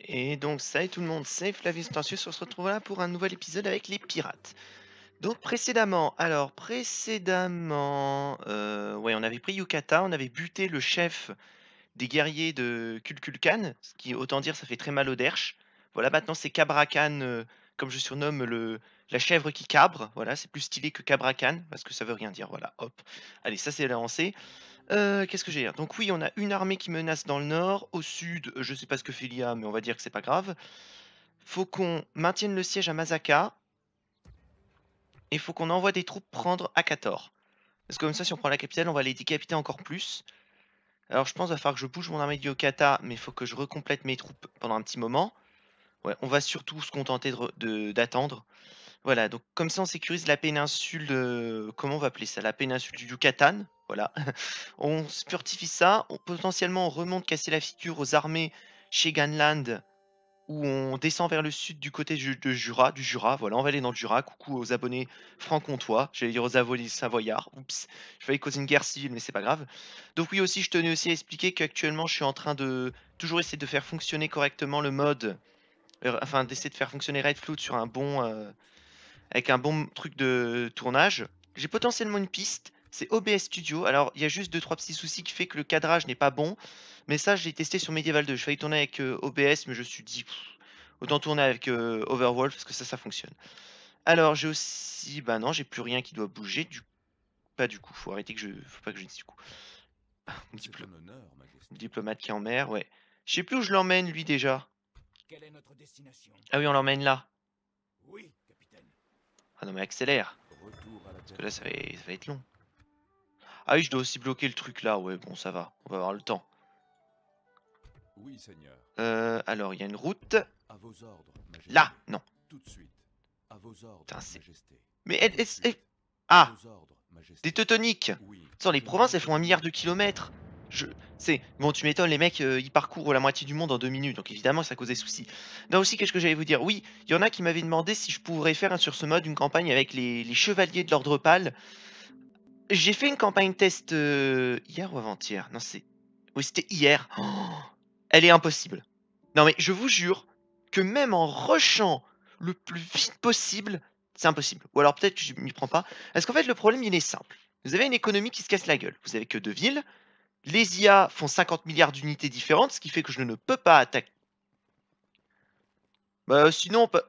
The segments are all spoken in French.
Et donc ça et tout le monde, c'est Flavius Tantius, on se retrouve là pour un nouvel épisode avec les pirates. Donc précédemment, alors précédemment, euh, ouais, on avait pris Yukata, on avait buté le chef des guerriers de Kulkulkan, ce qui autant dire ça fait très mal au derches. Voilà, maintenant c'est Cabrakan, euh, comme je surnomme le, la chèvre qui cabre, voilà, c'est plus stylé que Cabrakan, parce que ça veut rien dire, voilà, hop. Allez, ça c'est lancé. Euh, Qu'est-ce que j'ai dire Donc oui, on a une armée qui menace dans le nord, au sud, euh, je sais pas ce que fait l'IA, mais on va dire que c'est pas grave. Faut qu'on maintienne le siège à Masaka, et faut qu'on envoie des troupes prendre Akator. Parce que comme ça, si on prend la capitale, on va les décapiter encore plus. Alors je pense qu'il va falloir que je bouge mon armée du Yokata, mais il faut que je recomplète mes troupes pendant un petit moment. Ouais, on va surtout se contenter d'attendre. Voilà, donc comme ça on sécurise la péninsule, de... comment on va appeler ça La péninsule du Yucatan. Voilà. On spurtifie ça. On, potentiellement, on remonte casser la figure aux armées chez Ganland, où on descend vers le sud du côté du, Jura, du Jura. Voilà, on va aller dans le Jura. Coucou aux abonnés franc-comtois. J'allais dire aux abonnés savoyards. Oups, je vais causer une guerre civile, mais c'est pas grave. Donc oui, aussi, je tenais aussi à expliquer qu'actuellement, je suis en train de toujours essayer de faire fonctionner correctement le mode. Euh, enfin, d'essayer de faire fonctionner Red Flood sur un bon... Euh, avec un bon truc de tournage. J'ai potentiellement une piste c'est OBS Studio. Alors, il y a juste 2-3 petits soucis qui fait que le cadrage n'est pas bon. Mais ça, je l'ai testé sur Medieval 2. Je failli tourner avec euh, OBS, mais je me suis dit, autant tourner avec euh, Overwolf parce que ça, ça fonctionne. Alors, j'ai aussi. Bah non, j'ai plus rien qui doit bouger. Du... Pas du coup, faut arrêter que je. Faut pas que je dise du coup. Ah, diplomate qui est en mer, ouais. Je sais plus où je l'emmène, lui, déjà. ah oui, on l'emmène là. Oui, Ah non, mais accélère. Parce que là, ça va être long. Ah oui, je dois aussi bloquer le truc là. Ouais, bon, ça va. On va avoir le temps. Oui, Seigneur. Euh, alors, il y a une route. À vos ordres, Là, non. Tout de suite. À vos ordres, Putain, majesté. Mais Ah Des teutoniques Sans les provinces, elles font un milliard de kilomètres. Je... C'est... Bon, tu m'étonnes, les mecs, euh, ils parcourent la moitié du monde en deux minutes, donc évidemment, ça causait souci. soucis. aussi, qu'est-ce que j'allais vous dire Oui, il y en a qui m'avaient demandé si je pourrais faire sur ce mode une campagne avec les chevaliers de l'ordre pâle j'ai fait une campagne test euh, hier ou avant-hier. Non, c'est. Oui, c'était hier. Oh, elle est impossible. Non, mais je vous jure que même en rushant le plus vite possible, c'est impossible. Ou alors peut-être que je m'y prends pas. Parce qu'en fait, le problème, il est simple. Vous avez une économie qui se casse la gueule. Vous avez que deux villes. Les IA font 50 milliards d'unités différentes, ce qui fait que je ne peux pas attaquer. Bah, sinon, on peut.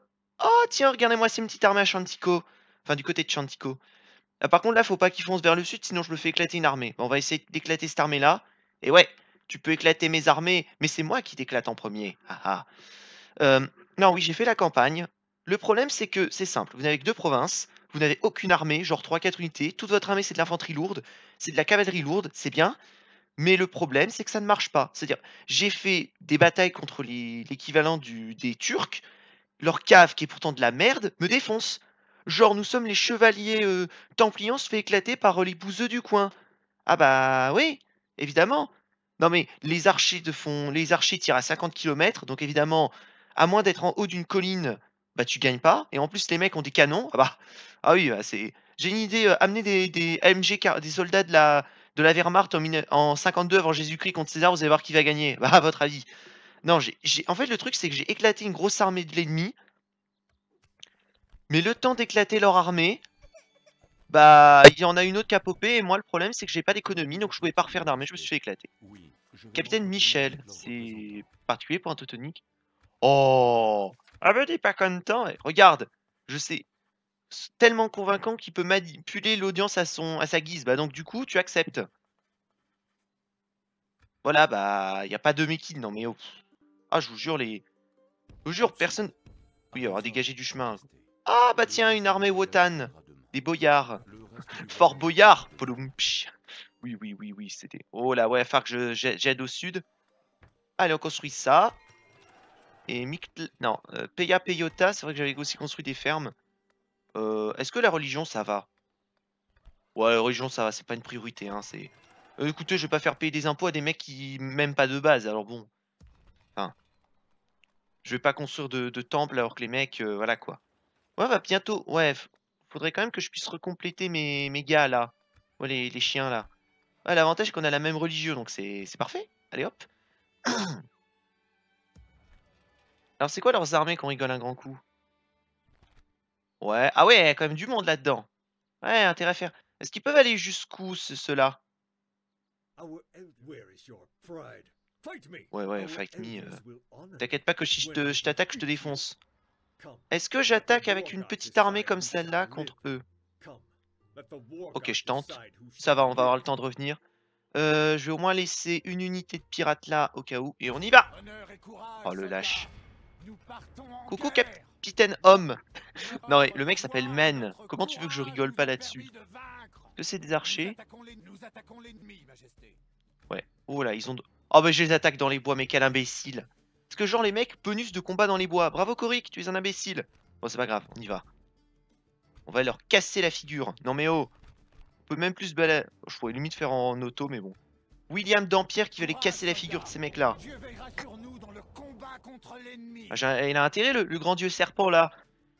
Oh, tiens, regardez-moi, c'est une petite armée à Chantico. Enfin, du côté de Chantico. Ah, par contre, là, faut pas qu'ils fonce vers le sud, sinon je me fais éclater une armée. On va essayer d'éclater cette armée-là. Et ouais, tu peux éclater mes armées, mais c'est moi qui t'éclate en premier. Ah, ah. Euh, non, oui, j'ai fait la campagne. Le problème, c'est que c'est simple. Vous n'avez que deux provinces, vous n'avez aucune armée, genre 3-4 unités. Toute votre armée, c'est de l'infanterie lourde, c'est de la cavalerie lourde, c'est bien. Mais le problème, c'est que ça ne marche pas. C'est-à-dire, j'ai fait des batailles contre l'équivalent des Turcs. Leur cave, qui est pourtant de la merde, me défonce. Genre, nous sommes les chevaliers templiens euh, templiers, on se fait éclater par euh, les bouseux du coin. Ah bah oui, évidemment. Non mais les archers de fond, les archers tirent à 50 km, donc évidemment, à moins d'être en haut d'une colline, bah tu gagnes pas. Et en plus les mecs ont des canons. Ah bah, ah oui, bah c'est. J'ai une idée, euh, amener des, des soldats de la de la Wehrmacht en, en 52 avant Jésus-Christ contre César, vous allez voir qui va gagner. Bah à votre avis. Non, j'ai, en fait le truc c'est que j'ai éclaté une grosse armée de l'ennemi. Mais le temps d'éclater leur armée, bah, il y en a une autre qui a popé, et moi, le problème, c'est que j'ai pas d'économie, donc je pouvais pas refaire d'armée, je me suis fait éclater. Oui, Capitaine Michel, c'est particulier pour un Teutonique. Oh Ah ben, t'es pas content eh. Regarde, je sais, tellement convaincant qu'il peut manipuler l'audience à, son... à sa guise. Bah donc, du coup, tu acceptes. Voilà, bah, il a pas de méquille, non mais... Oh. Ah, je vous jure, les... Je vous jure, personne... Oui, va dégager du chemin. Ah bah tiens, une armée Wotan Des boyards Fort boyard Oui, oui, oui, oui, c'était... Oh là, ouais, faut que j'aide au sud. Allez, on construit ça. Et Mictl, Non, euh, Peya c'est vrai que j'avais aussi construit des fermes. Euh, est-ce que la religion, ça va Ouais, la religion, ça va, c'est pas une priorité, hein, c'est... Euh, écoutez, je vais pas faire payer des impôts à des mecs qui... m'aiment pas de base, alors bon... Enfin... Je vais pas construire de temple alors que les mecs... Euh, voilà, quoi. Ouais, bah bientôt. Ouais, faudrait quand même que je puisse recompléter mes, mes gars là. Ouais, les, chiens là. Ouais, l'avantage c'est qu'on a la même religion, donc c'est parfait. Allez hop. Alors c'est quoi leurs armées qu'on rigole un grand coup Ouais, ah ouais, il y a quand même du monde là-dedans. Ouais, intérêt à faire. Est-ce qu'ils peuvent aller jusqu'où ceux-là Ouais, ouais, fight me. Euh. T'inquiète pas que si je t'attaque, je te défonce. Est-ce que j'attaque avec une petite armée comme celle-là contre eux Ok, je tente. Ça va, on va avoir le temps de revenir. Euh, je vais au moins laisser une unité de pirates là, au cas où. Et on y va Oh, le lâche. Coucou, capitaine homme Non, le mec s'appelle Men. Comment tu veux que je rigole pas là-dessus Que c'est des archers Ouais. Oh là, ils ont... Oh, bah je les attaque dans les bois, mais quel imbécile parce que genre les mecs, bonus de combat dans les bois. Bravo Coric, tu es un imbécile. Bon c'est pas grave, on y va. On va leur casser la figure. Non mais oh. On peut même plus se balader. Je pourrais limite faire en auto mais bon. William Dampierre qui va les casser la figure de ces mecs là. l'ennemi. Ah, il a intérêt le, grand dieu serpent là.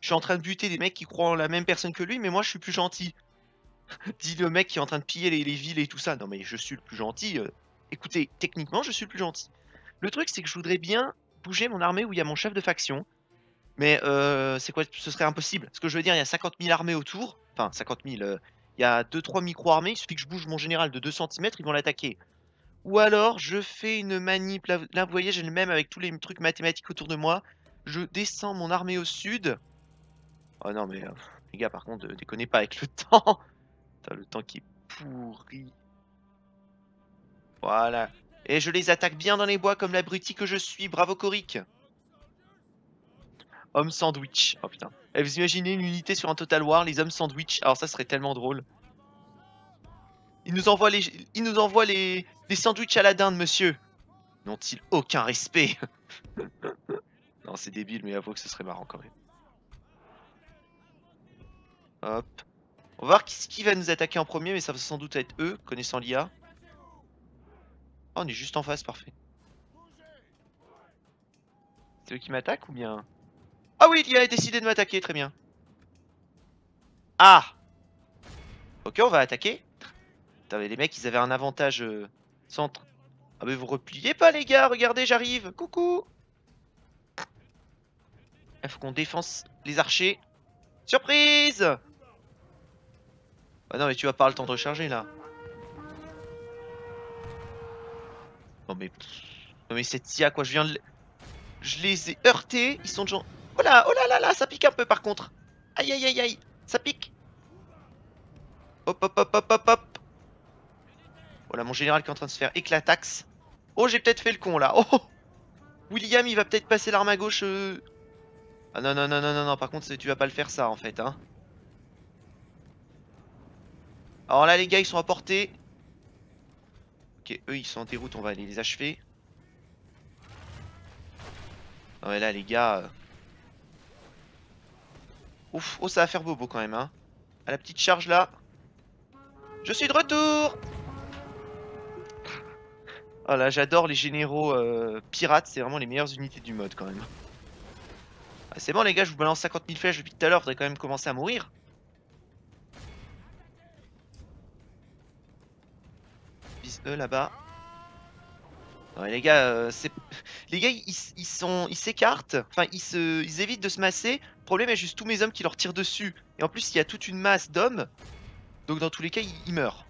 Je suis en train de buter des mecs qui croient en la même personne que lui mais moi je suis plus gentil. Dit le mec qui est en train de piller les, les, villes et tout ça. Non mais je suis le plus gentil. Euh. Écoutez, techniquement je suis le plus gentil. Le truc, c'est que je voudrais bien bouger mon armée où il y a mon chef de faction. Mais euh, c'est quoi Ce serait impossible. Ce que je veux dire, il y a 50 000 armées autour. Enfin, 50 000. Euh, il y a 2-3 micro-armées. Il suffit que je bouge mon général de 2 cm, ils vont l'attaquer. Ou alors, je fais une manip. Là, vous voyez, j'ai le même avec tous les trucs mathématiques autour de moi. Je descends mon armée au sud. Oh non, mais euh, les gars, par contre, déconnez pas avec le temps. Putain, le temps qui est pourri. Voilà. Et je les attaque bien dans les bois comme l'abruti que je suis. Bravo, Coric. Homme sandwich. Oh putain. Et vous imaginez une unité sur un Total War, les hommes sandwich. Alors ça serait tellement drôle. Ils nous envoient les, ils nous les, les sandwichs à la dinde, monsieur. N'ont-ils aucun respect Non, c'est débile, mais avoue que ce serait marrant quand même. Hop. On va voir qui va nous attaquer en premier, mais ça va sans doute être eux, connaissant l'IA. Ah, on est juste en face, parfait. C'est eux qui m'attaquent ou bien... Ah oui, il a décidé de m'attaquer, très bien. Ah Ok, on va attaquer. Attendez, les mecs, ils avaient un avantage euh, centre. Ah mais vous repliez pas, les gars, regardez, j'arrive. Coucou ah, faut qu'on défense les archers. Surprise Ah non, mais tu vas pas le temps de recharger, là. Non mais... Non mais cette IA quoi, je viens de... Je les ai heurtés, ils sont de Oh là, oh là là là, ça pique un peu par contre. Aïe aïe aïe aïe, ça pique. Hop hop hop hop hop hop. Voilà mon général qui est en train de se faire éclataxe. Oh j'ai peut-être fait le con là. Oh, oh William il va peut-être passer l'arme à gauche. Euh. Ah non non non non non non par contre tu vas pas le faire ça en fait hein. Alors là les gars ils sont à portée eux ils sont en déroute, on va aller les achever. Non mais là les gars... Euh, ouf, oh ça va faire bobo quand même hein. À la petite charge là. Je suis de retour Oh là j'adore les généraux euh, pirates, c'est vraiment les meilleures unités du mode quand même. Ah, c'est bon les gars, je vous balance 50 000 flèches depuis tout à l'heure, faudrait quand même commencer à mourir. eux là-bas. Ouais, les gars, euh, les gars, ils sont, ils s'écartent. Enfin, ils se, ils évitent de se masser. Le problème est juste tous mes hommes qui leur tirent dessus. Et en plus, il y a toute une masse d'hommes. Donc dans tous les cas, ils, meurent.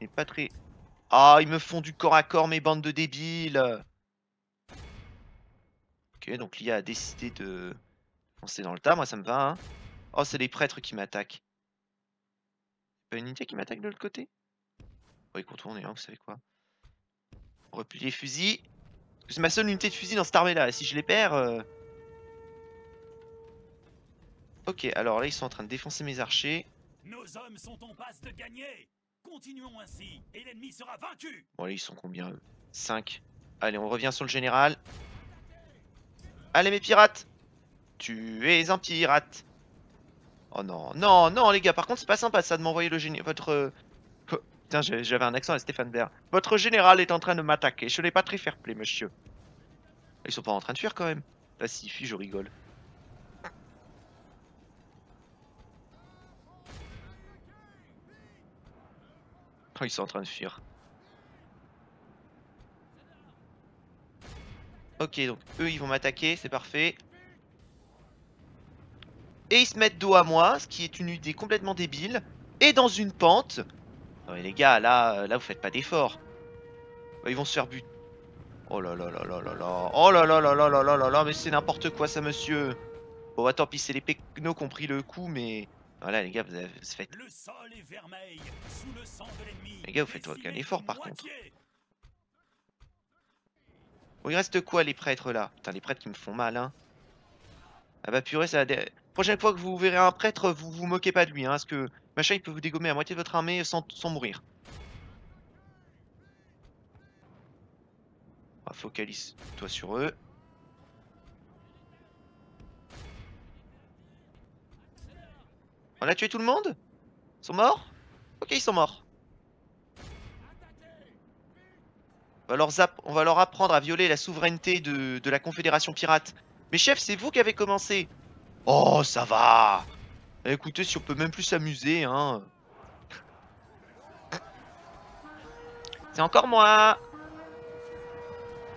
Et pas très. Ah, ils me font du corps à corps, mes bandes de débiles. Ok, donc l'IA a décidé de foncer dans le tas. Moi, ça me va. Hein. Oh, c'est les prêtres qui m'attaquent. Pas une unité qui m'attaque de l'autre côté on contourner, hein, vous savez quoi. Replier fusils. C'est ma seule unité de fusil dans cette armée là, si je les perds... Euh. Ok, alors là ils sont en train de défoncer mes archers. Nos hommes sont en passe de gagner Continuons ainsi, et l'ennemi sera vaincu Bon là ils sont combien 5. Allez, on revient sur le général. Allez mes pirates Tu es un pirate Oh non, non, non les gars, par contre c'est pas sympa ça de m'envoyer le génie, votre, euh, j'avais un accent à Stéphane Blair. Votre général est en train de m'attaquer. Je n'ai pas très fair play, monsieur. Ils sont pas en train de fuir quand même. Là, si, je rigole. Oh, ils sont en train de fuir. Ok, donc eux, ils vont m'attaquer, c'est parfait. Et ils se mettent dos à moi, ce qui est une idée complètement débile. Et dans une pente, non mais les gars, là, là vous faites pas d'effort. Ils vont se faire but. Oh là là là là là là. Oh là là là là là là là mais c'est n'importe quoi ça monsieur. Bon attends tant pis, c'est les pecnos qui ont pris le coup, mais... Voilà les gars, vous, avez... faites... Le sol est vermeil, sous le sang de les gars, vous faites aucun effort par contre. Bon, il reste quoi les prêtres là Putain, les prêtres qui me font mal, hein. Ah bah purée, ça la prochaine fois que vous verrez un prêtre, vous vous moquez pas de lui, hein, parce que machin il peut vous dégommer à moitié de votre armée sans, sans mourir. Focalise-toi sur eux. On a tué tout le monde Ils sont morts Ok, ils sont morts. On va, leur on va, leur apprendre à violer la souveraineté de la Confédération Pirate mais chef, c'est vous qui avez commencé Oh, ça va bah, Écoutez, si on peut même plus s'amuser, hein. C'est encore moi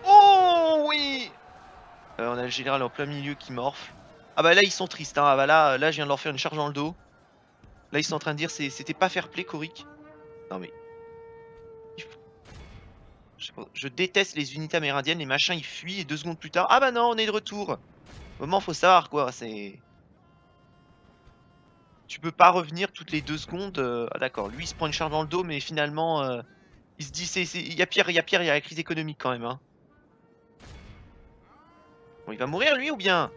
Oh, oui euh, On a le général en plein milieu qui morfle. Ah bah là, ils sont tristes, hein. Ah bah là, là, je viens de leur faire une charge dans le dos. Là, ils sont en train de dire, c'était pas fair play, Coric. Non mais... Je, déteste les unités amérindiennes, les machins ils fuient et deux secondes plus tard, ah bah non, on est de retour. moment, faut savoir quoi, c'est. Tu peux pas revenir toutes les deux secondes. Euh, ah d'accord, lui il se prend une charge dans le dos, mais finalement euh, il se dit, il y a pire, il y a pire, il y a la crise économique quand même. Hein. Bon, il va mourir lui ou bien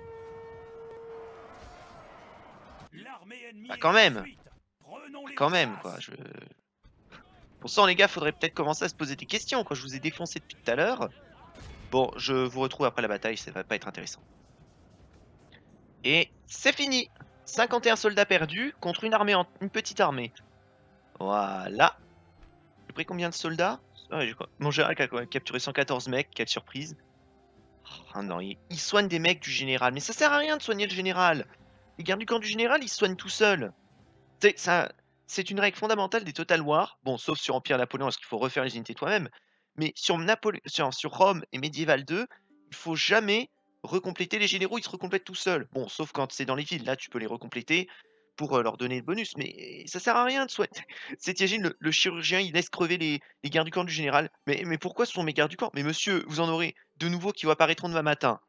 Bah quand même. Bah, quand même quoi, je. Pour ça, les gars, faudrait peut-être commencer à se poser des questions. Quoi je vous ai défoncé depuis tout à l'heure. Bon, je vous retrouve après la bataille, ça va pas être intéressant. Et c'est fini 51 soldats perdus contre une armée en... une petite armée. Voilà. J'ai pris combien de soldats ah Mon général a capturé 114 mecs, quelle surprise. oh, non, il... soigne des mecs du général. Mais ça sert à rien de soigner le général. Les gardes du camp du général, ils se soignent tout seuls. C'est Ça, c'est une règle fondamentale des Total War, bon, sauf sur Empire Napoléon, parce qu'il faut refaire les unités toi-même, mais sur, sur, Rome et Medieval 2, il faut jamais recompléter les généraux, ils se recomplètent tout seuls. Bon, sauf quand c'est dans les villes, là tu peux les recompléter pour euh, leur donner le bonus, mais ça sert à rien de souhaiter. C'est Thiagine, le, chirurgien, il laisse crever les, gardes du corps du général. Mais, pourquoi ce sont mes gardes du corps Mais monsieur, vous en aurez de nouveaux qui vont apparaître demain matin.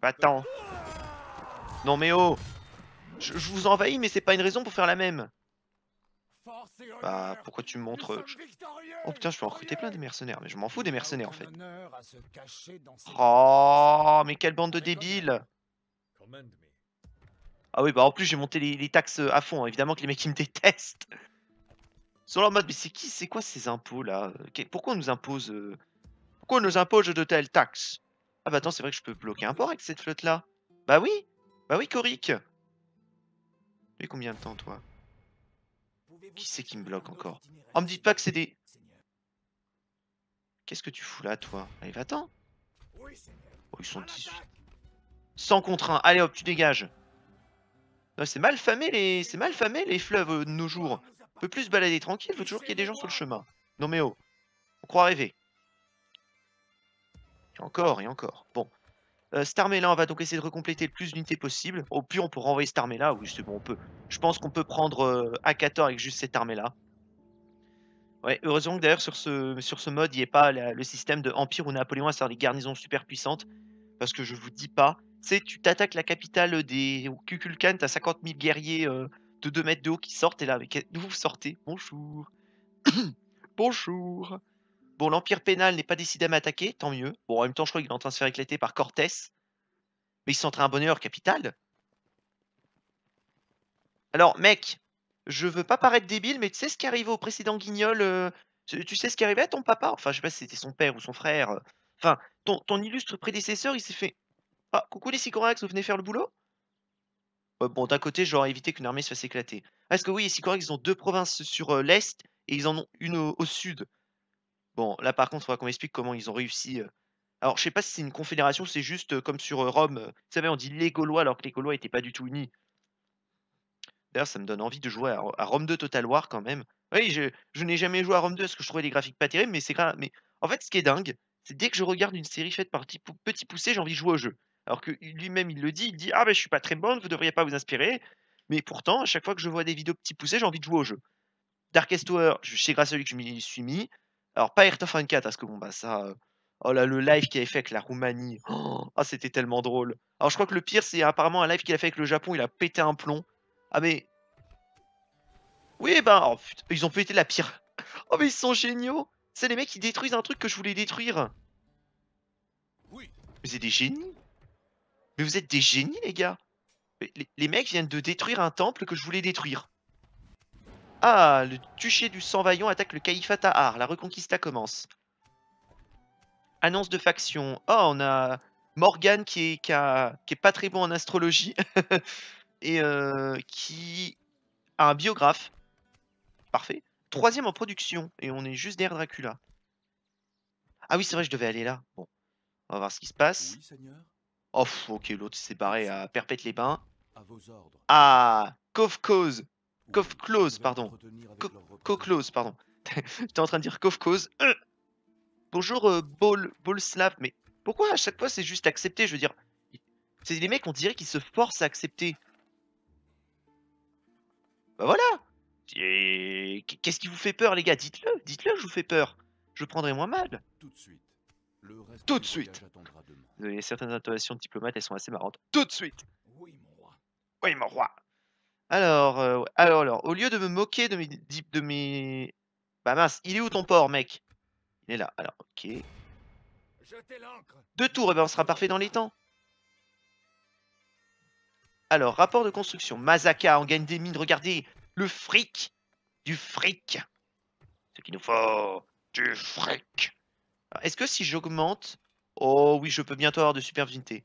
Pas tant. Non mais oh je, vous envahis, mais c'est pas une raison pour faire la même. Bah, pourquoi tu me montres... Oh putain, je peux recruter plein des mercenaires, mais je m'en fous des mercenaires en fait. Oh, mais quelle bande de débiles Ah oui, bah en plus j'ai monté les, taxes à fond, hein. évidemment que les mecs ils me détestent. Ils sont là en mode, mais c'est qui, c'est quoi ces impôts là Pourquoi on nous impose... Euh, pourquoi on nous impose de telles taxes Ah bah attends, c'est vrai que je peux bloquer un port avec cette flotte là. Bah oui, bah oui, Coric mais combien de temps, toi Qui c'est qui me bloque encore Oh, me dites pas que c'est des... Qu'est-ce que tu fous là, toi Allez, va-t'en Oh, ils sont 18. Sans contre 1. Allez, hop, tu dégages. Bah, c'est mal famé, les... C'est mal famé, les fleuves, euh, de nos jours. On peut plus se balader tranquille, Il faut toujours qu'il y ait des gens sur le chemin. Non mais oh, on croit rêver. encore, et encore. Bon, euh, armée là, on va donc essayer de recompléter le plus d'unités possible. Au pire, on peut renvoyer Starmela. Oui, c'est bon, on peut. Je pense qu'on peut prendre euh, A14 avec juste cette armée-là. Ouais, heureusement que d'ailleurs, sur ce, sur ce mode, il n'y ait pas le système de Empire ou Napoléon à faire des garnisons super puissantes. Parce que je vous dis pas. Tu tu t'attaques la capitale euh, des Kukulkan, t'as 50 000 guerriers de 2 mètres de haut qui sortent, et là, vous sortez. Bonjour. Bonjour. Bon, l'Empire pénal n'est pas décidé à m'attaquer, tant mieux. Bon, en même temps, je crois qu'il est en train de se faire éclater par Cortès. Mais ils sont un bonheur capital. Alors, mec, je veux pas paraître débile, mais tu sais ce qui arrivait au précédent guignol euh, Tu sais ce qui arrivait à ton papa Enfin, je sais pas si c'était son père ou son frère. Euh. enfin, ton, illustre prédécesseur, il s'est fait. Ah, coucou les Sycorax, vous venez faire le boulot euh, Bon, d'un côté, j'aurais évité qu'une armée se fasse éclater. Est-ce que oui, les Sycorax, ils ont deux provinces sur l'est et ils en ont une au sud. Bon, là par contre, il faudra qu'on m'explique comment ils ont réussi. Alors, je sais pas si c'est une confédération, c'est juste comme sur Rome. Vous savez, on dit les Gaulois alors que les Gaulois n'étaient pas du tout unis. D'ailleurs, ça me donne envie de jouer à, Rome 2 Total War quand même. Oui, je, n'ai jamais joué à Rome 2 parce que je trouvais les graphiques pas terribles, mais c'est grave. Mais en fait, ce qui est dingue, c'est dès que je regarde une série faite par Petit, Poussé, j'ai envie de jouer au jeu. Alors que lui-même, il le dit, il dit Ah, ben je suis pas très bon, vous ne devriez pas vous inspirer. Mais pourtant, à chaque fois que je vois des vidéos Petit Poussé, j'ai envie de jouer au jeu. Darkest Tower, je grâce à lui que je me suis mis. Alors, pas Earth of parce que bon, bah ça. Euh, oh là, le live qu'il avait fait avec la Roumanie. Oh, ah, c'était tellement drôle. Alors, je crois que le pire, c'est apparemment un live qu'il a fait avec le Japon. Il a pété un plomb. Ah, mais. Oui, bah, Oh, putain, ils ont pété la pire. Oh, mais ils sont géniaux. C'est les mecs qui détruisent un truc que je voulais détruire. Oui. Mais c'est des génies. Mais vous êtes des génies, les gars. les mecs viennent de détruire un temple que je voulais détruire. Ah, le duché du sang vaillant attaque le califat Tahar. La reconquista commence. Annonce de faction. Oh, on a Morgan qui est, qui, est pas très bon en astrologie et euh, qui a un biographe. Parfait. Troisième en production et on est juste derrière Dracula. Ah oui, c'est vrai, je devais aller là. Bon, on va voir ce qui se passe. oh, ok, l'autre s'est barré à Perpète les Bains. À vos ordres. Ah, Cove Cause. Cof close, pardon. Co close, pardon. J'étais en train de dire Coff euh. Bonjour, euh, Ball, Ball Mais pourquoi à chaque fois c'est juste accepté Je veux dire, c'est les mecs, on dirait qu'ils se forcent à accepter. Bah voilà Qu'est-ce qui vous fait peur, les gars Dites-le, dites-le je vous fais peur. Je prendrai moins mal. Tout de suite. Tout de suite. Vous certaines intonations diplomates, elles sont assez marrantes. Tout de suite. Oui, mon roi. Oui, mon roi. Alors, euh, alors, alors, au lieu de me moquer de mes, de mes... Bah mince, il est où ton port, mec Il est là, alors, ok. Deux tours, et eh bien on sera parfait dans les temps. Alors, rapport de construction. Mazaka, on gagne des mines, regardez, le fric Du fric Ce qu'il nous faut, du fric Est-ce que si j'augmente... Oh oui, je peux bientôt avoir de super unités.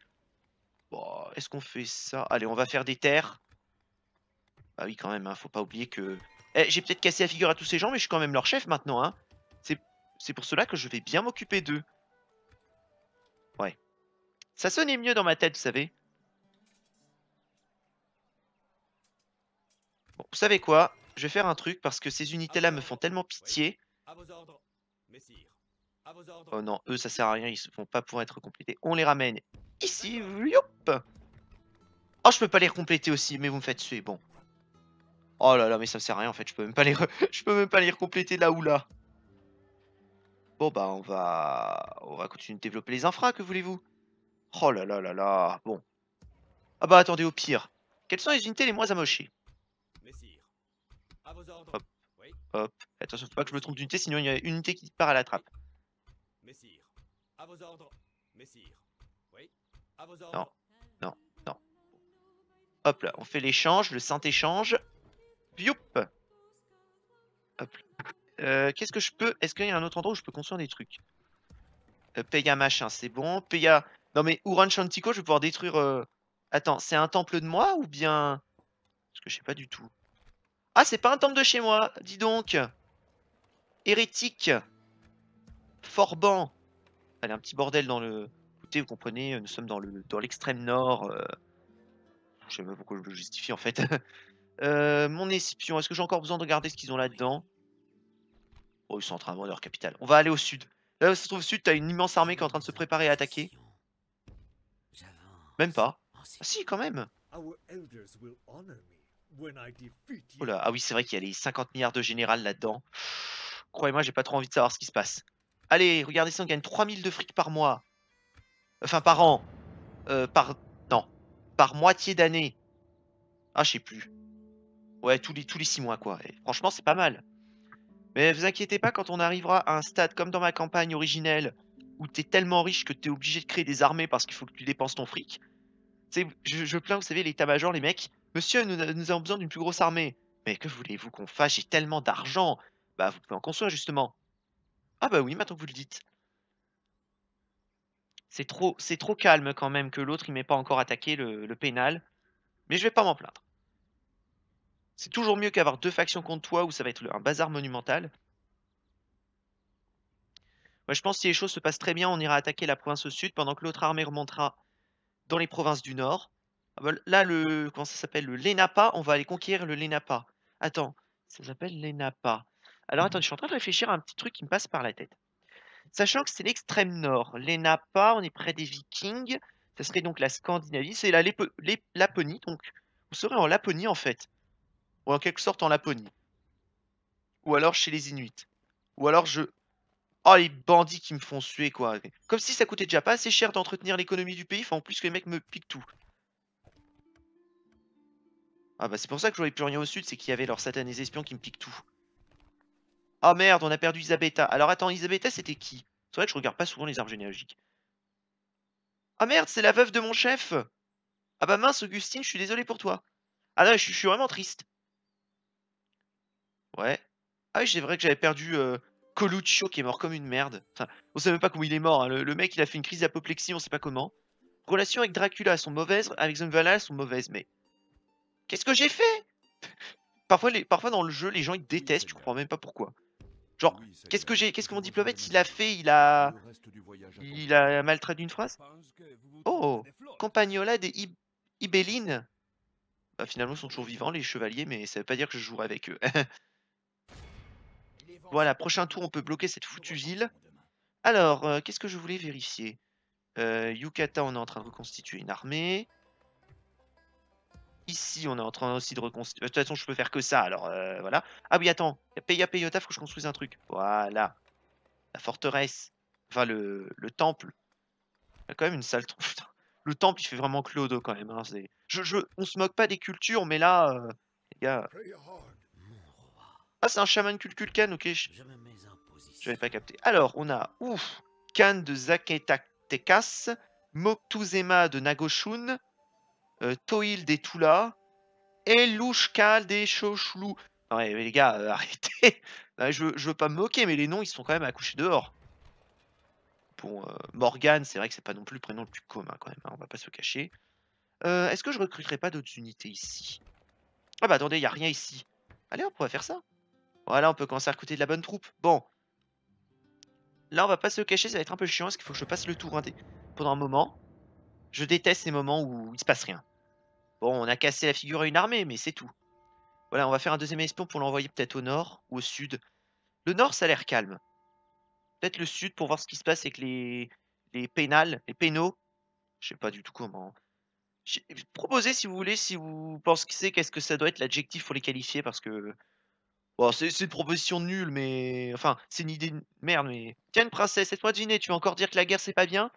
Bon, est-ce qu'on fait ça Allez, on va faire des terres. Ah oui, quand même, hein, faut pas oublier que... Eh, j'ai peut-être cassé la figure à tous ces gens, mais je suis quand même leur chef maintenant, hein. C'est pour cela que je vais bien m'occuper d'eux. Ouais. Ça sonnait mieux dans ma tête, vous savez. Bon, vous savez quoi Je vais faire un truc parce que ces unités-là me font tellement pitié. Oh non, eux, ça sert à rien, ils vont pas pouvoir être complétés. On les ramène ici, Oh, je peux pas les compléter aussi, mais vous me faites suer, bon. Oh là là, mais ça me sert à rien en fait, je peux même pas les, je peux même pas les recompléter là ou là. Bon bah on va, on va continuer de développer les infras, que voulez-vous Oh là là là là, bon. Ah bah attendez, au pire, quelles sont les unités les moins amochées Messire, à vos ordres. Hop, hop, attention, faut pas que je me trompe d'unité, sinon il y a une unité qui part à la trappe. Messire, à vos ordres. Messire, oui, à vos ordres. Non, non, non. Hop là, on fait l'échange, le saint échange. Euh, qu'est-ce que je peux Est-ce qu'il y a un autre endroit où je peux construire des trucs euh, machin, c'est bon. Paya... Non mais Uran je vais pouvoir détruire... Euh, attends, c'est un temple de moi ou bien... Parce que je sais pas du tout. Ah, c'est pas un temple de chez moi, dis donc Hérétique Forban Allez, un petit bordel dans le... Écoutez, vous comprenez, nous sommes dans l'extrême le... dans nord. Euh, je sais pas pourquoi je le justifie en fait. Euh, mon espion, est-ce que j'ai encore besoin de regarder ce qu'ils ont là-dedans Oh, ils sont en train de vendre leur capitale. On va aller au sud. Là où ça se trouve au sud, t'as une immense armée qui est en train de se préparer à attaquer. Même pas. Ah si, quand même Oh là, ah oui, c'est vrai qu'il y a les 50 milliards de générales là-dedans. Croyez-moi, j'ai pas trop envie de savoir ce qui se passe. Allez, regardez ça, on gagne 3000 de fric par mois. Enfin, par an. Euh, par... Non. Par moitié d'année. Ah, je sais plus. Ouais, tous les, tous les six mois, quoi. franchement, c'est pas mal. Mais vous inquiétez pas, quand on arrivera à un stade comme dans ma campagne originelle, où t'es tellement riche que t'es obligé de créer des armées parce qu'il faut que tu dépenses ton fric. Je, je plains, vous savez, l'état-major, les mecs. Monsieur, nous, avons besoin d'une plus grosse armée. Mais que voulez-vous qu'on fasse J'ai tellement d'argent. Bah, vous pouvez en construire, justement. Ah bah oui, maintenant que vous le dites. C'est trop, c'est trop calme quand même que l'autre, il m'ait pas encore attaqué le, le pénal. Mais je vais pas m'en plaindre. C'est toujours mieux qu'avoir deux factions contre toi où ça va être un bazar monumental. Moi, je pense que si les choses se passent très bien, on ira attaquer la province au sud pendant que l'autre armée remontera dans les provinces du nord. Ah, bah, là, le comment ça s'appelle Le Lenapa, on va aller conquérir le Lenapa. Attends, ça s'appelle Lenapa. Alors attends, je suis en train de réfléchir à un petit truc qui me passe par la tête. Sachant que c'est l'extrême nord, Lenapa, on est près des Vikings, ça serait donc la Scandinavie, c'est la Laponie, donc on serait en Laponie en fait ou en quelque sorte en Laponie, ou alors chez les Inuits, ou alors je. Oh les bandits qui me font suer quoi. Comme si ça coûtait déjà pas assez cher d'entretenir l'économie du pays, enfin en plus que les mecs me piquent tout. Ah bah c'est pour ça que je voyais plus rien au sud, c'est qu'il y avait leurs satanés espions qui me piquent tout. Ah oh merde, on a perdu Isabetta. Alors attends, Isabetta c'était qui C'est vrai que je regarde pas souvent les arbres généalogiques. Ah oh merde, c'est la veuve de mon chef Ah bah mince Augustine, je suis désolé pour toi. Ah non, je suis vraiment triste. Ouais. Ah oui, c'est vrai que j'avais perdu euh, Coluccio qui est mort comme une merde. Enfin, on sait même pas comment il est mort. Hein. Le, mec, il a fait une crise d'apoplexie, on sait pas comment. Relations avec Dracula sont mauvaises, avec elles sont mauvaises, mais... Qu'est-ce que j'ai fait parfois, parfois dans le jeu, les gens ils détestent, tu comprends même pas pourquoi. Genre, qu'est-ce que j'ai, qu'est-ce que mon diplomate il a fait Il a, il a maltraité une phrase Oh, Compagnola des Ibellines Ibelline. Bah finalement ils sont toujours vivants les chevaliers, mais ça veut pas dire que je jouerai avec eux. Voilà, prochain tour, on peut bloquer cette foutue île. Alors, euh, qu'est-ce que je voulais vérifier euh, on est en train de reconstituer une armée. Ici, on est en train aussi de reconstituer... De toute façon, je peux faire que ça, alors euh, voilà. Ah oui, attends, Paya il faut que je construise un truc. Voilà. La forteresse. Enfin, le, temple. Il y a quand même une salle... le temple, il fait vraiment clodo quand même. Hein, je, on se moque pas des cultures, mais là, euh, les gars... Ah, c'est un chaman Kulkulkan, ok. Je me pas capté. Alors, on a ouf, can de Tekas, Moktuzema de Nagoshun, euh, Toil des Tula, et Louchkal des Chochlou. Ouais les gars, euh, arrêtez. je, veux pas me moquer, mais les noms, ils sont quand même à dehors. Bon, euh, Morgan, c'est vrai que c'est pas non plus le prénom le plus commun quand même, hein, on va pas se cacher. Est-ce que je recruterai pas d'autres unités ici Ah bah attendez, il a rien ici. Allez on pourrait faire ça. Voilà, on peut commencer à recruter de la bonne troupe. Bon. Là, on va pas se cacher, ça va être un peu chiant parce qu'il faut que je passe le tour hein, pendant un moment. Je déteste ces moments où il se passe rien. Bon, on a cassé la figure à une armée, mais c'est tout. Voilà, on va faire un deuxième espion pour l'envoyer peut-être au nord ou au sud. Le nord, ça a l'air calme. Peut-être le sud pour voir ce qui se passe avec les, les pénales, les pénaux. Je sais pas du tout comment. Proposez si vous voulez, si vous pensez qu'est-ce que ça doit être l'adjectif pour les qualifier, parce que Bon, c'est une proposition nulle, mais. Enfin, c'est une idée. Merde, mais. Tiens, une princesse, cette moi deviner, tu vas encore dire que la guerre c'est pas bien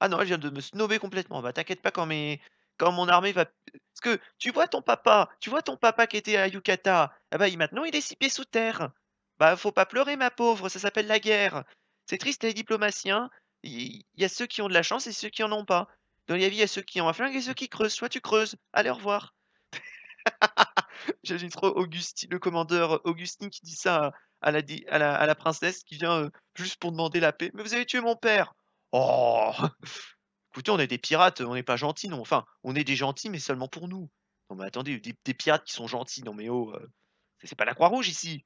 Ah non, elle vient de me snober complètement. Bah, t'inquiète pas quand mes. Quand mon armée va. Parce que tu vois ton papa, tu vois ton papa qui était à Yukata. Ah bah, il, maintenant il est six pieds sous terre. Bah, faut pas pleurer, ma pauvre, ça s'appelle la guerre. C'est triste, les diplomatiens. Il y a ceux qui ont de la chance et ceux qui en ont pas. Dans la vie, il y a ceux qui ont un flingue et ceux qui creusent. Soit tu creuses. Allez, au revoir. J'imagine trop le commandeur Augustin qui dit ça à, la, à, princesse qui vient euh, juste pour demander la paix. Mais vous avez tué mon père Oh Écoutez, on est des pirates, on n'est pas gentils, non. Enfin, on est des gentils, mais seulement pour nous. Non, mais attendez, des, pirates qui sont gentils, non, mais oh, euh, c'est pas la Croix-Rouge ici.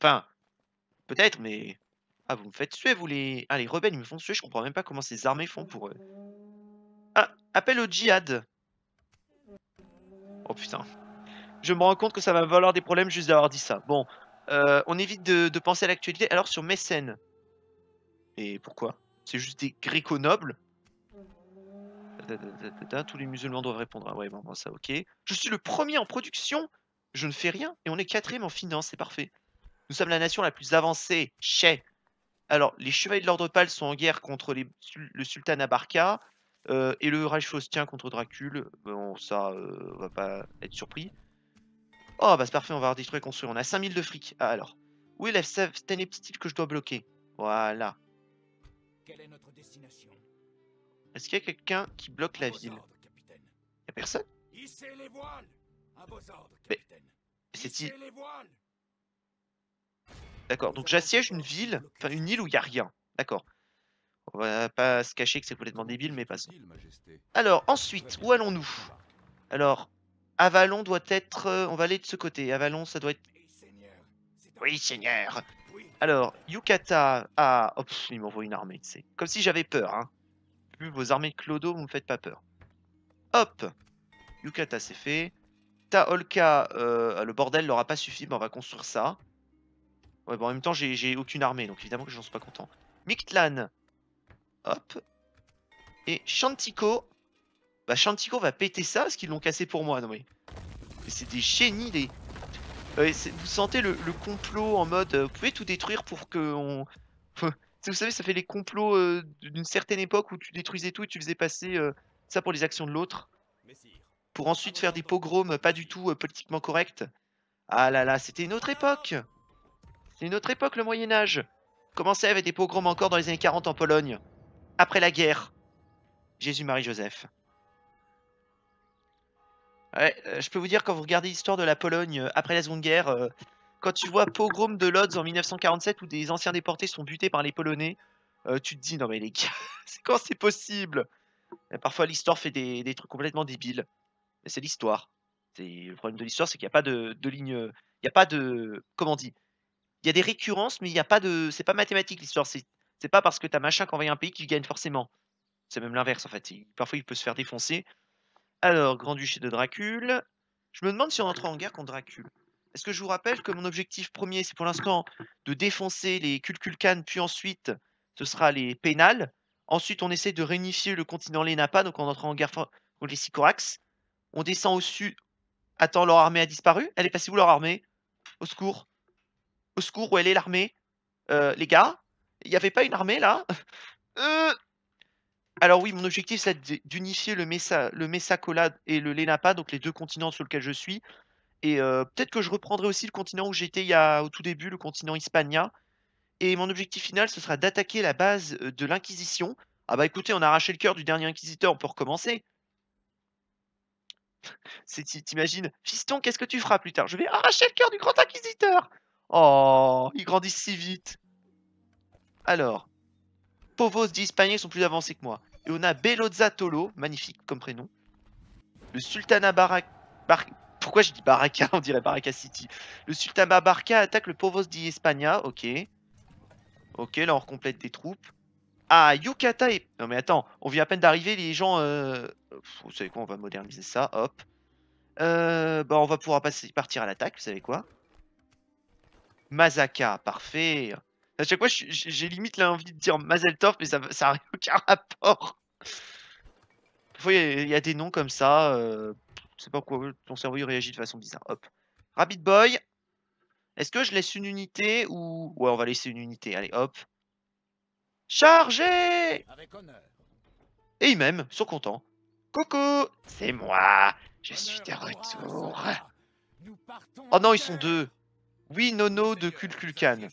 Enfin, peut-être, mais. Ah, vous me faites suer, vous les. Ah, les rebelles, ils me font suer, je comprends même pas comment ces armées font pour. Euh. Ah, appel au djihad. Oh putain. Je me rends compte que ça va me valoir des problèmes juste d'avoir dit ça. Bon, euh, on évite de, penser à l'actualité. Alors sur Mécène. Et pourquoi C'est juste des gréco nobles. Tous les musulmans doivent répondre. Ah ouais, bon, ça ok. Je suis le premier en production. Je ne fais rien et on est quatrième en finance, c'est parfait. Nous sommes la nation la plus avancée, chez. Alors, les chevaliers de l'ordre pâle sont en guerre contre le sultan Abarka. Euh, et le Rage Faustien contre Dracul, bon, ça, euh, on va pas être surpris. Oh, bah c'est parfait, on va redétruire et construire. On a 5000 de fric. Ah, alors. Où est la île que je dois bloquer Voilà. est notre Est-ce qu'il y a quelqu'un qui bloque la ville Il y a personne Hissez c'est D'accord, donc j'assiège une ville, enfin une île où il y a rien. D'accord. On va pas se cacher que c'est complètement débile, mais passons. Alors, ensuite, où allons-nous Alors, Avalon doit être... Euh, on va aller de ce côté. Avalon, ça doit être... Oui, Seigneur Alors, Yukata... Ah, oh, hop, il m'envoie une armée, c'est Comme si j'avais peur, hein. Plus vos armées de clodo, vous me faites pas peur. Hop Yukata, c'est fait. Taolka, euh, ah, le bordel n'aura pas suffi, mais on va construire ça. Ouais, bon, en même temps, j'ai aucune armée, donc évidemment que j'en suis pas content. Mictlan, Hop. Et Chantico. Bah Chantico va péter ça parce qu'ils l'ont cassé pour moi. Non c'est des génies euh, vous sentez le, complot en mode euh, vous pouvez tout détruire pour que on. vous savez, ça fait les complots euh, d'une certaine époque où tu détruisais tout et tu faisais passer ça pour les actions de l'autre. Pour ensuite faire des pogroms pas du tout politiquement corrects. Ah là là, c'était une autre époque C'est une autre époque le Moyen-Âge Commençait avec des pogroms encore dans les années 40 en Pologne après la guerre. Jésus-Marie-Joseph. Euh, je peux vous dire, quand vous regardez l'histoire de la Pologne euh, après la Seconde Guerre, euh, quand tu vois pogrom de Lodz en 1947 où des anciens déportés sont butés par les Polonais, tu te dis, non mais les gars, c'est quand c'est possible Parfois l'histoire fait des, trucs complètement débiles. Mais c'est l'histoire. Le problème de l'histoire, c'est qu'il n'y a pas de, ligne... Il n'y a pas de... Comment on dit Il y a des récurrences, mais il n'y a pas de... C'est pas mathématique l'histoire, c'est pas parce que tu as machin à un pays qu'il gagne forcément. C'est même l'inverse en fait. parfois il peut se faire défoncer. Alors, Grand-Duché de Dracul. Je me demande si on entre en guerre contre Dracule. Est-ce que je vous rappelle que mon objectif premier, c'est pour l'instant de défoncer les Kulkulkan, puis ensuite, ce sera les pénales. Ensuite, on essaie de réunifier le continent Lenapa, donc on entre en guerre contre les Sycorax. On descend au sud. Attends, leur armée a disparu. Elle est passée où leur armée Au secours. Au secours, où elle est l'armée euh, Les gars il n'y avait pas une armée là euh... Alors oui, mon objectif c'est d'unifier le, Mesa, le Messacola et le Lenapa, donc les deux continents sur lesquels je suis. Et euh, peut-être que je reprendrai aussi le continent où j'étais au tout début, le continent Hispania. Et mon objectif final, ce sera d'attaquer la base euh, de l'Inquisition. Ah bah écoutez, on a arraché le cœur du dernier Inquisiteur, on peut recommencer. T'imagines, fiston, qu'est-ce que tu feras plus tard Je vais arracher le cœur du grand Inquisiteur Oh, il grandit si vite alors, Povos ils sont plus avancés que moi. Et on a Tolo, magnifique comme prénom. Le Sultana Baraka... Pourquoi je dis Baraka On dirait Baraka City. Le Sultana Barca attaque le Povos d'Hispania, ok. Ok, là on complète des troupes. Ah, Yukata et... Non mais attends, on vient à peine d'arriver, les gens... Euh, vous savez quoi, on va moderniser ça, hop. Euh, bah, on va pouvoir passer, partir à l'attaque, vous savez quoi Mazaka, parfait à chaque fois, j'ai limite l'envie de dire Mazeltov, mais ça n'a ça aucun rapport. Parfois, il y, a des noms comme ça. Euh, je sais pas pourquoi ton cerveau réagit de façon bizarre. Hop. Rabbit Boy. Est-ce que je laisse une unité ou. Ouais, on va laisser une unité. Allez, hop. Charger Et ils m'aiment, sont contents. Coucou C'est moi Je suis de retour. Oh non, ils sont deux oui, Nono de Kulkulkan.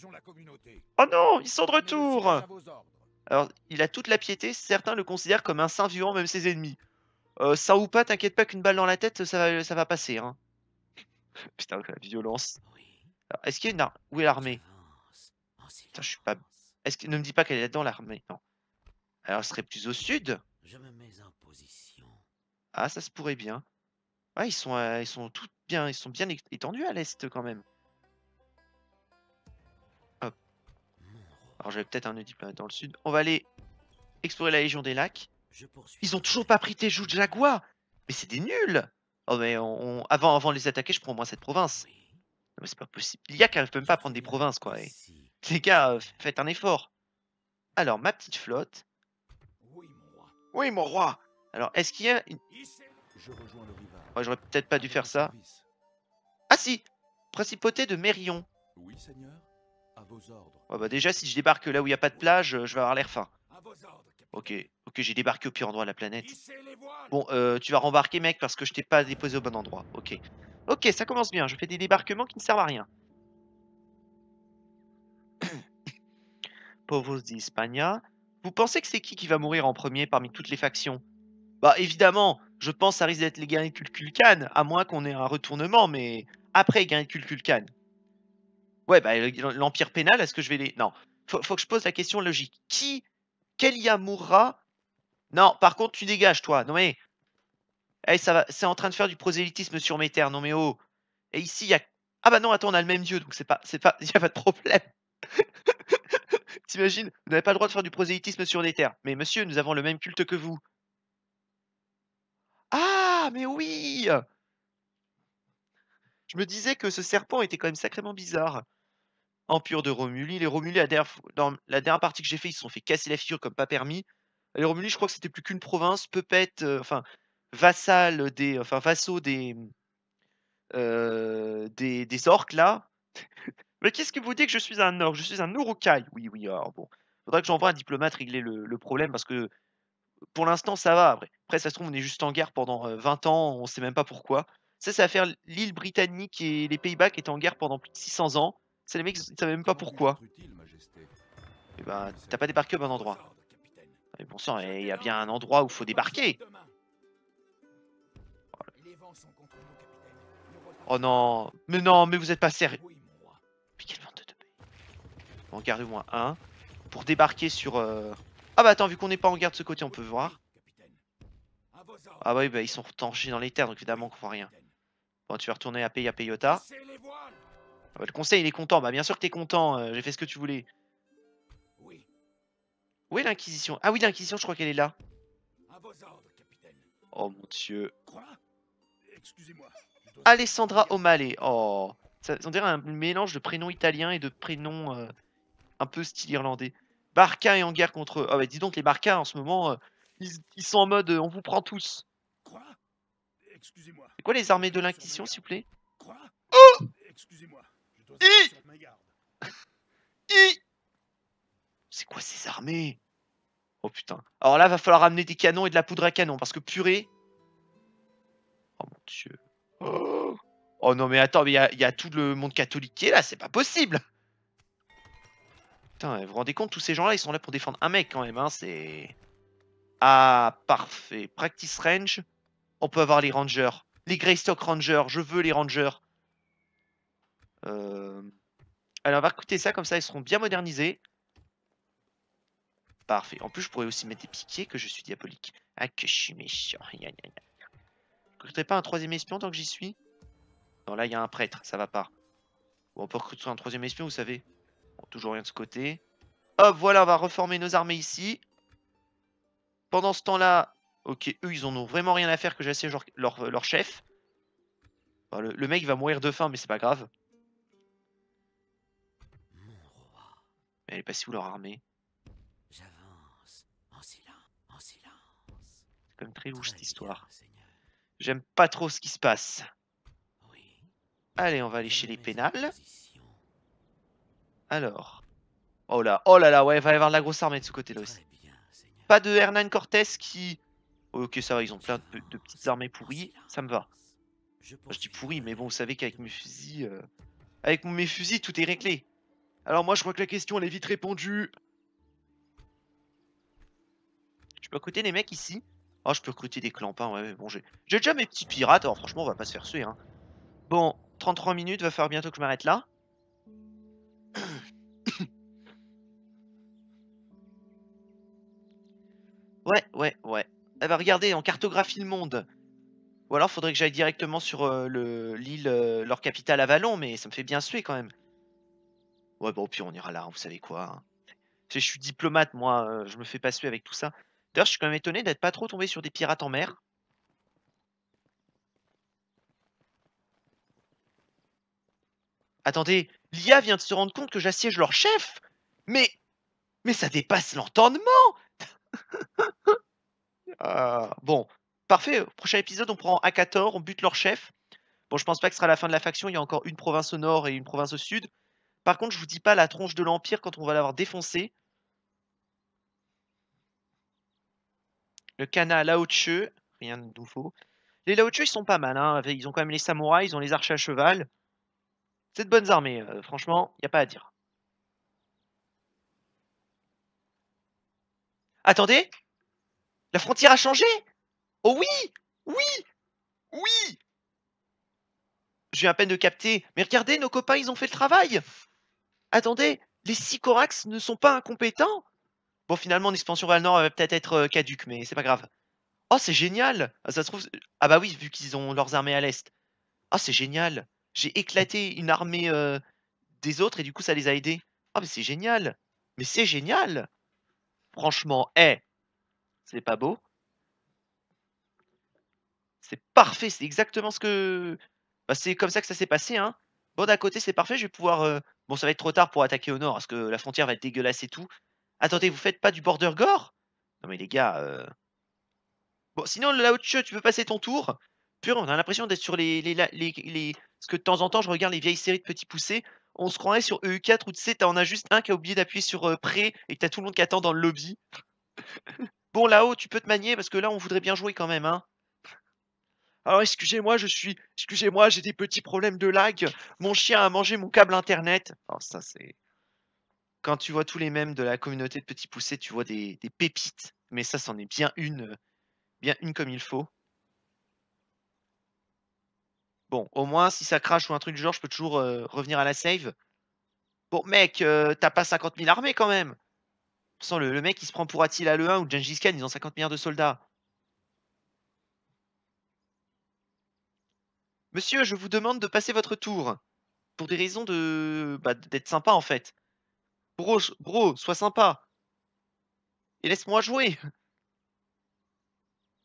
Oh non, ils sont de retour Alors, il a toute la piété, certains le considèrent comme un saint vivant, même ses ennemis. Euh, ça ou pas, t'inquiète pas qu'une balle dans la tête, ça va, ça va passer. Hein. Putain, la violence. Est-ce qu'il y a une arme Où est l'armée Putain, je suis pas... Est-ce Ne me dis pas qu'elle est là dans l'armée, non. Alors, elle serait plus au sud Ah, ça se pourrait bien. Ouais ils sont, euh, ils sont tout bien, ils sont bien étendus à l'est quand même. Alors j'avais peut-être un diplôme dans le sud. On va aller explorer la Légion des Lacs. Ils ont toujours pas pris tes joues de Jaguar Mais c'est des nuls Oh mais avant, avant de les attaquer, je prends moi cette province. Non mais c'est pas possible. Il y a qui peut même pas prendre des provinces, quoi. Eh. Les gars, euh, faites un effort. Alors, ma petite flotte. Oui, mon roi. Oui, mon roi Alors, est-ce qu'il y a Je rejoins le ouais, j'aurais peut-être pas dû faire ça. Ah si Principauté de Mérion. Oui, seigneur bah, déjà, si je débarque là où il n'y a pas de plage, euh, je vais avoir l'air fin. Ok, ok, j'ai débarqué au pire endroit de la planète. Bon, euh, tu vas rembarquer, mec, parce que je t'ai pas déposé au bon endroit. Ok. Ok, ça commence bien. Je fais des débarquements qui ne servent à rien. Povos d'Hispania. Vous pensez que c'est qui qui va mourir en premier parmi toutes les factions Bah évidemment, je pense que ça risque d'être les guerriers Kulkulkan, à moins qu'on ait un retournement, mais après guerriers ouais, bah, l'empire pénal, est-ce que je vais les. Non, faut, que je pose la question logique. Qui, quel mourra Non, par contre, tu dégages, toi. Non, mais. Eh, ça va, c'est en train de faire du prosélytisme sur mes terres. Non, mais oh. Et ici, il y a. Ah bah non, attends, on a le même dieu, donc c'est pas. c'est pas, Il n'y a pas de problème. T'imagines, vous n'avez pas le droit de faire du prosélytisme sur des terres. Mais monsieur, nous avons le même culte que vous. Ah, mais oui Je me disais que ce serpent était quand même sacrément bizarre. Empire de Romuli. Les Romuli, la dans la dernière partie que j'ai fait, ils se sont fait casser la figure comme pas permis. Les Romuli, je crois que c'était plus qu'une province, peupette, euh, enfin, vassal des, enfin, vassaux des, euh, des, orques, là. Mais qu'est-ce que vous dites que je suis un orque Je suis un urukai. Oui, oui, alors bon. Faudrait que j'envoie un diplomate régler le, problème parce que pour l'instant, ça va. Après. ça se trouve, on est juste en guerre pendant 20 euh, ans, on sait même pas pourquoi. Ça, ça va faire l'île britannique et les Pays-Bas qui étaient en guerre pendant plus de 600 ans. C'est les mecs, ils savaient même pas pourquoi. Et eh bah, ben, t'as pas débarqué au bon endroit. Mais bon sang, il y a bien un endroit où il faut débarquer. Oh non, mais non, mais vous êtes pas sérieux. Mais quel vente de En garde au moins un. Pour débarquer sur... Euh, ah bah attends, vu qu'on n'est pas en garde de ce côté, on peut voir. Ah bah, oui, bah ils sont retangés dans les terres, donc évidemment qu'on voit rien. Bon, tu vas retourner à payota le conseil, il est content. Bah, bien sûr que t'es content. Euh, j'ai fait ce que tu voulais. Oui. Où est l'Inquisition Ah oui, l'Inquisition, je crois qu'elle est là. Oh mon dieu. Excusez-moi. Alessandra O'Malley. Oh. Ça, on dirait un mélange de prénoms italiens et de prénoms euh, un peu style irlandais. Barca est en guerre contre. Ah bah dis donc, les Barca en ce moment, euh, ils, sont en mode on vous prend tous. Quoi C'est quoi les armées de l'Inquisition, s'il vous plaît oh Excusez-moi. I I C'est quoi ces armées Oh putain. Alors là, va falloir amener des canons et de la poudre à canon parce que purée. Oh mon dieu. Oh, oh non, mais attends, il y, a tout le monde catholique qui est là, c'est pas possible. Putain, vous vous rendez compte, tous ces gens-là, ils sont là pour défendre un mec quand même, hein, c'est. Ah, parfait. Practice range. On peut avoir les rangers. Les Greystock Rangers, je veux les rangers. Euh, alors, on va recruter ça, comme ça, ils seront bien modernisés. Parfait. En plus, je pourrais aussi mettre des piquets que je suis diabolique. Ah, que je suis méchant. ne Recruterai pas un troisième espion tant que j'y suis Non, là, il y a un prêtre, ça va pas. on peut recruter un troisième espion, vous savez. toujours rien de ce côté. Hop, voilà, on va reformer nos armées ici. Pendant ce temps-là, ok, eux, ils en ont vraiment rien à faire que j'assiège leur, leur, leur, chef. le, le mec va mourir de faim, mais c'est pas grave. Mais elle est passée où leur armée en C'est quand même très louche cette histoire. J'aime pas trop ce qui se passe. Allez, on va aller chez les pénales. Alors. Oh là, oh là là, ouais, il va y avoir de la grosse armée de ce côté-là aussi. pas de Hernan Cortés qui... Ok, ça va, ils ont plein de, petites armées pourries, ça me va. Je, dis pourri, mais bon, vous savez qu'avec mes fusils... Euh, avec mes fusils, tout est réglé. Alors moi je crois que la question elle est vite répondue. Je peux recruter les mecs ici Oh je peux recruter des clampins, hein, ouais mais bon j'ai déjà mes petits pirates, alors franchement on va pas se faire suer. Hein. Bon, 33 minutes, va faire bientôt que je m'arrête là. ouais, ouais, ouais. Eh ben regardez, on cartographie le monde. Ou alors faudrait que j'aille directement sur euh, l'île, euh, leur capitale Avalon, mais ça me fait bien suer quand même. Ouais, bon, puis on ira là, hein, vous savez quoi. Hein. Je suis diplomate, moi, euh, je me fais pas suer avec tout ça. D'ailleurs, je suis quand même étonné d'être pas trop tombé sur des pirates en mer. Attendez, l'IA vient de se rendre compte que j'assiège leur chef Mais... Mais ça dépasse l'entendement ah, Bon, parfait, prochain épisode, on prend 14 on bute leur chef. Bon, je pense pas que ce sera la fin de la faction, il y a encore une province au nord et une province au sud. Par contre, je vous dis pas la tronche de l'Empire quand on va l'avoir défoncé. Le Kana Laocheux, rien de nouveau. Les Laocheux, ils sont pas mal. Hein. Ils ont quand même les samouraïs, ils ont les archers à cheval. C'est de bonnes armées, euh, franchement, il n'y a pas à dire. Attendez La frontière a changé Oh oui Oui Oui J'ai à peine de capter. Mais regardez, nos copains, ils ont fait le travail attendez, les six Corax ne sont pas incompétents Bon, finalement, l'expansion Valnor Nord va peut-être être, euh, caduque, mais c'est pas grave. Oh, c'est génial ah, Ça se trouve... Ah bah oui, vu qu'ils ont leurs armées à l'Est. oh, c'est génial J'ai éclaté une armée euh, des autres et du coup, ça les a aidés. oh, mais c'est génial Mais c'est génial Franchement, hé eh! C'est pas beau C'est parfait, c'est exactement ce que... Bah, c'est comme ça que ça s'est passé, hein. Bon, d'un côté, c'est parfait, je vais pouvoir euh, Bon, ça va être trop tard pour attaquer au nord, parce que la frontière va être dégueulasse et tout. Attendez, vous faites pas du border gore Non mais les gars... Euh. Bon, sinon, là haut tu peux passer ton tour. Pur, on a l'impression d'être sur les, les, les, Parce que de temps en temps, je regarde les vieilles séries de petits poussés. On se croirait sur EU4 ou de sais, t'en as juste un qui a oublié d'appuyer sur euh, prêt et que t'as tout le monde qui attend dans le lobby. bon, là-haut, tu peux te manier parce que là, on voudrait bien jouer quand même. Hein. Alors ah excusez-moi, je suis, excusez-moi, j'ai des petits problèmes de lag. Mon chien a mangé mon câble internet. Oh, ça c'est, quand tu vois tous les mêmes de la communauté de petits poussés, tu vois des, pépites. Mais ça, c'en est bien une, bien une comme il faut. Bon, au moins, si ça crache ou un truc du genre, je peux toujours euh, revenir à la save. Bon, mec, euh, t'as pas 50 000 armées quand même. Sans le, mec, il se prend pour Attila le 1 ou Gengis Khan, ils ont 50 milliards de soldats. Monsieur, je vous demande de passer votre tour. Pour des raisons de. Bah, d'être sympa en fait. Bro, bro, sois sympa. Et laisse-moi jouer.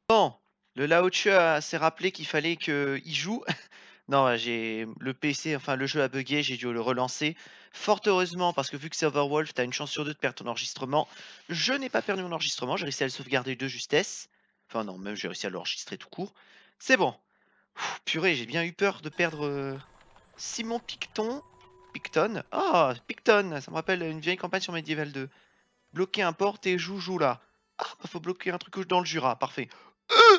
Bon, le Lao Tzu s'est rappelé qu'il fallait qu'il joue. non, j'ai le PC, enfin le jeu a bugué, j'ai dû le relancer. Fort heureusement, parce que vu que c'est Overwolf, t'as une chance sur deux de perdre ton enregistrement. Je n'ai pas perdu mon enregistrement, j'ai réussi à le sauvegarder de justesse. Enfin non, même j'ai réussi à l'enregistrer tout court. C'est bon purée, j'ai bien eu peur de perdre euh, Simon Picton. Picton Ah, Picton Ça me rappelle une vieille campagne sur Medieval 2. Bloquer un port, et joujou là. Ah, bah, faut bloquer un truc dans le Jura, parfait. Euh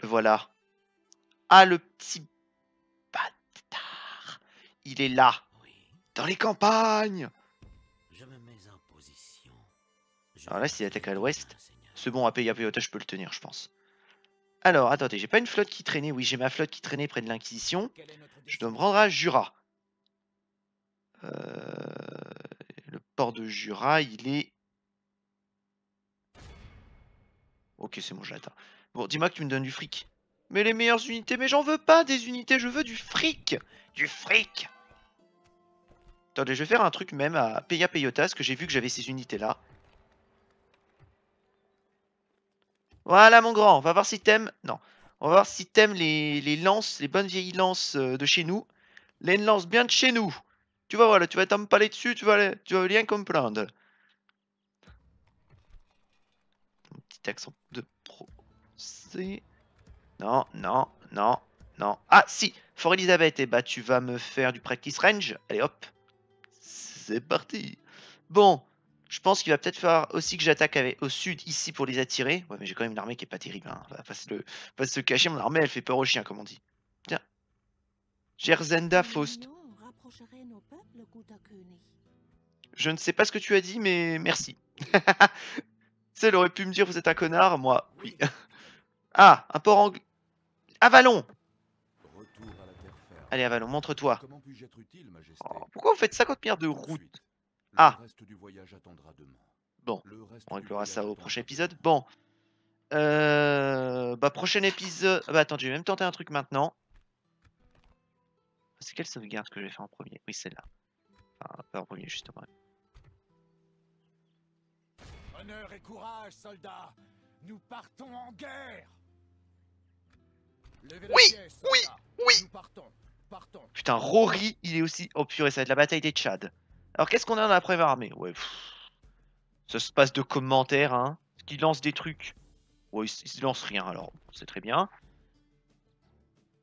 le voilà. Ah, le petit bâtard Il est là Dans les campagnes Alors là, s'il attaque à l'ouest, c'est bon, à PAPOTA, je peux le tenir, je pense. Alors, attendez, j'ai pas une flotte qui traînait. Oui, j'ai ma flotte qui traînait près de l'Inquisition. Je dois me rendre à Jura. Euh, le port de Jura, il est... Ok, c'est bon, je Bon, dis-moi que tu me donnes du fric. Mais les meilleures unités, mais j'en veux pas des unités, je veux du fric Du fric Attendez, je vais faire un truc même à Peya Peyotas, que j'ai vu que j'avais ces unités-là. Voilà, mon grand. On va voir si t'aimes. Non. On va voir si t'aimes les, les lances, les bonnes vieilles lances euh, de chez nous. Les lances bien de chez nous. Tu vas voilà, tu vas t'empaler dessus, tu vas, tu vas rien comprendre. Un petit accent de pro. Non, non, non, non. Ah, si Fort Elisabeth, et eh bah ben, tu vas me faire du practice range. Allez, hop. C'est parti. Bon, je pense qu'il va peut-être falloir aussi que j'attaque au sud ici pour les attirer. Ouais, mais j'ai quand même une armée qui est pas terrible. Hein. On va se, le, se cacher. Mon armée, elle fait peur aux chiens, comme on dit. Tiens. Gerzenda Faust. Je ne sais pas ce que tu as dit, mais merci. tu aurait pu me dire vous êtes un connard. Moi, oui. ah, un port anglais. Avalon Allez, Avalon, montre-toi. Oh, pourquoi vous faites 50 milliards de routes le ah. du voyage attendra demain. Bon, on réglera ça au prochain épisode. Bon, euh, bah prochain épisode. Ah, bah attends, je vais même tenter un truc maintenant. C'est quelle sauvegarde que je vais faire en premier Oui, celle-là. Enfin, pas en premier, justement. Nous partons en guerre Oui Oui Oui Putain, Rory, il est aussi... Oh purée, ça va être la bataille des Tchad. Alors qu'est-ce qu'on a dans la première armée Ouais. Ça se passe de commentaires, hein. Qui lance des trucs. Ouais, il se lance rien, alors c'est très bien.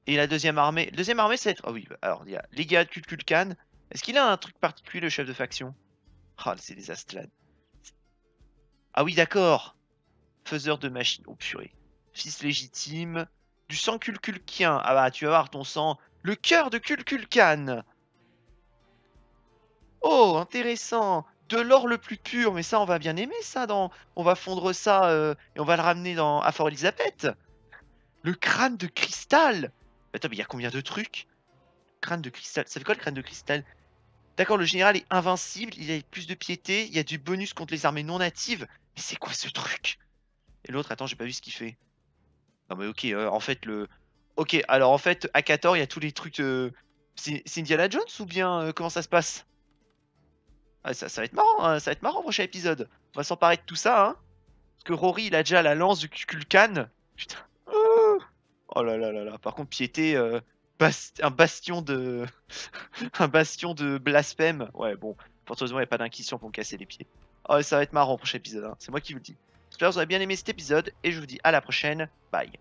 Et la deuxième armée. deuxième armée, c'est. Ah oh, oui, alors il y a les gars de Kulkulkan. Est-ce qu'il a un truc particulier, le chef de faction Ah, oh, c'est des Astlades. Ah oui, d'accord. Faiseur de machines. Oh purée. Fils légitime. Du sang Kulkulkien. Ah bah, tu vas voir ton sang. Le cœur de Kulkulkan. Oh, intéressant De l'or le plus pur, mais ça, on va bien aimer ça. Dans... On va fondre ça euh, et on va le ramener dans... à Fort Elizabeth. Le crâne de cristal Attends, mais il y a combien de trucs Crâne de cristal. Ça fait quoi le crâne de cristal D'accord, le général est invincible, il a plus de piété, il y a du bonus contre les armées non natives. Mais c'est quoi ce truc Et l'autre, attends, j'ai pas vu ce qu'il fait. Non mais ok, euh, en fait le... Ok, alors en fait, à 14, il y a tous les trucs... de... C'est Indiana Jones ou bien euh, comment ça se passe ah, ça, va être marrant, hein, ça va être marrant, prochain épisode. On va s'emparer de tout ça, hein. Parce que Rory, il a déjà la lance du Kulkan. Putain. Ah. Oh là là là là. Par contre, Piété, euh, un bastion de. un bastion de blasphème. Ouais, bon. Heureusement, il n'y a pas d'inquisition pour me casser les pieds. Oh, ça va être marrant, prochain épisode. Hein. C'est moi qui vous le dis. J'espère que vous avez bien aimé cet épisode et je vous dis à la prochaine. Bye.